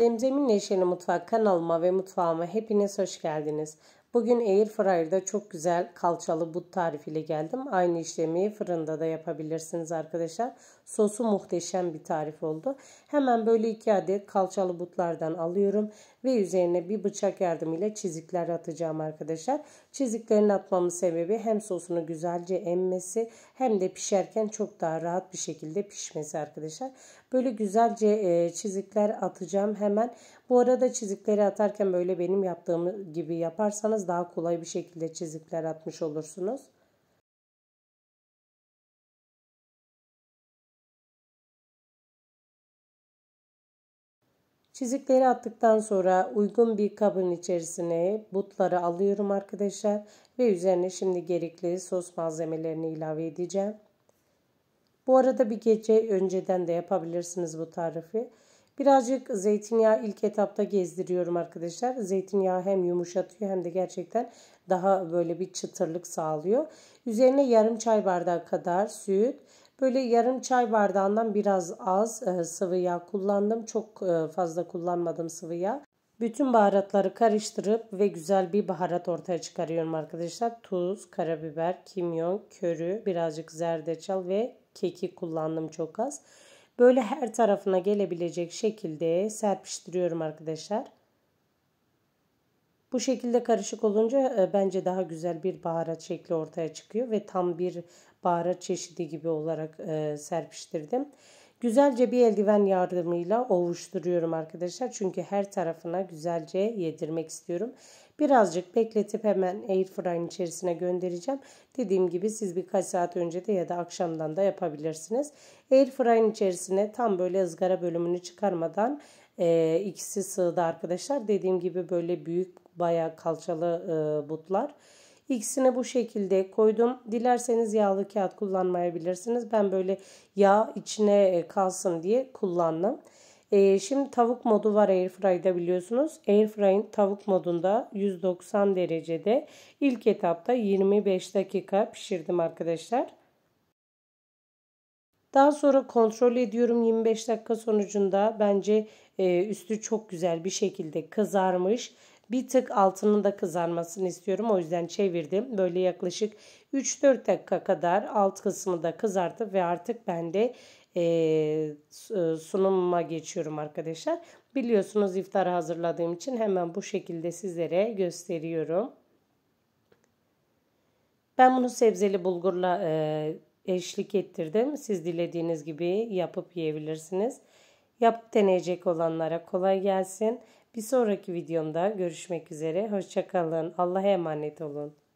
Zemzem'in Neşeli Mutfak kanalıma ve mutfağıma hepiniz hoş geldiniz. Bugün Airfryer'da çok güzel kalçalı but tarifiyle geldim. Aynı işlemi fırında da yapabilirsiniz arkadaşlar. Sosu muhteşem bir tarif oldu. Hemen böyle 2 adet kalçalı butlardan alıyorum ve üzerine bir bıçak yardımıyla çizikler atacağım arkadaşlar. Çiziklerin atmamın sebebi hem sosunu güzelce emmesi hem de pişerken çok daha rahat bir şekilde pişmesi arkadaşlar. Böyle güzelce e, çizikler atacağım hemen. Bu arada çizikleri atarken böyle benim yaptığım gibi yaparsanız daha kolay bir şekilde çizikler atmış olursunuz. Çizikleri attıktan sonra uygun bir kabın içerisine butları alıyorum arkadaşlar. Ve üzerine şimdi gerekli sos malzemelerini ilave edeceğim. Bu arada bir gece önceden de yapabilirsiniz bu tarifi. Birazcık zeytinyağı ilk etapta gezdiriyorum arkadaşlar. Zeytinyağı hem yumuşatıyor hem de gerçekten daha böyle bir çıtırlık sağlıyor. Üzerine yarım çay bardağı kadar süt Böyle yarım çay bardağından biraz az e, sıvı yağ kullandım. Çok e, fazla kullanmadım sıvı yağ. Bütün baharatları karıştırıp ve güzel bir baharat ortaya çıkarıyorum arkadaşlar. Tuz, karabiber, kimyon, körü, birazcık zerdeçal ve kekik kullandım çok az. Böyle her tarafına gelebilecek şekilde serpiştiriyorum arkadaşlar. Bu şekilde karışık olunca e, bence daha güzel bir baharat şekli ortaya çıkıyor ve tam bir baharat çeşidi gibi olarak e, serpiştirdim. Güzelce bir eldiven yardımıyla ovuşturuyorum arkadaşlar. Çünkü her tarafına güzelce yedirmek istiyorum. Birazcık bekletip hemen airfryer'ın içerisine göndereceğim. Dediğim gibi siz birkaç saat önce de ya da akşamdan da yapabilirsiniz. Airfryer'ın içerisine tam böyle ızgara bölümünü çıkarmadan e, ikisi sığdı arkadaşlar. Dediğim gibi böyle büyük baya kalçalı e, butlar. İkisini bu şekilde koydum. Dilerseniz yağlı kağıt kullanmayabilirsiniz. Ben böyle yağ içine e, kalsın diye kullandım. Ee, şimdi tavuk modu var Airfry'da biliyorsunuz. Airfry'in tavuk modunda 190 derecede ilk etapta 25 dakika pişirdim arkadaşlar. Daha sonra kontrol ediyorum 25 dakika sonucunda bence e, üstü çok güzel bir şekilde kızarmış. Bir tık altının da kızarmasını istiyorum. O yüzden çevirdim. Böyle yaklaşık 3-4 dakika kadar alt kısmı da kızardı ve artık ben de e, e, sunumuma geçiyorum arkadaşlar. Biliyorsunuz iftar hazırladığım için hemen bu şekilde sizlere gösteriyorum. Ben bunu sebzeli bulgurla e, eşlik ettirdim. Siz dilediğiniz gibi yapıp yiyebilirsiniz. Yapıp deneyecek olanlara kolay gelsin. Bir sonraki videomda görüşmek üzere. Hoşçakalın. Allah'a emanet olun.